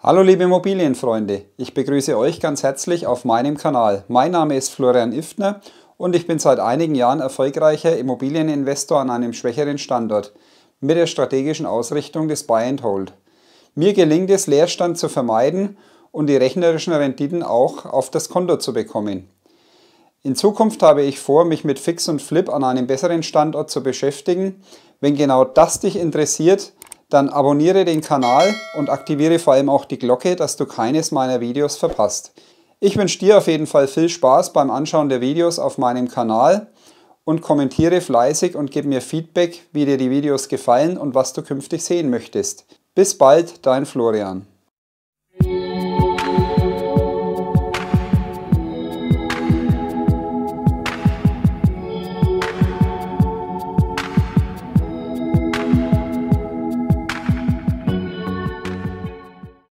Hallo liebe Immobilienfreunde, ich begrüße euch ganz herzlich auf meinem Kanal. Mein Name ist Florian Iftner und ich bin seit einigen Jahren erfolgreicher Immobilieninvestor an einem schwächeren Standort mit der strategischen Ausrichtung des Buy and Hold. Mir gelingt es, Leerstand zu vermeiden und die rechnerischen Renditen auch auf das Konto zu bekommen. In Zukunft habe ich vor, mich mit Fix und Flip an einem besseren Standort zu beschäftigen. Wenn genau das dich interessiert, dann abonniere den Kanal und aktiviere vor allem auch die Glocke, dass du keines meiner Videos verpasst. Ich wünsche dir auf jeden Fall viel Spaß beim Anschauen der Videos auf meinem Kanal und kommentiere fleißig und gib mir Feedback, wie dir die Videos gefallen und was du künftig sehen möchtest. Bis bald, dein Florian.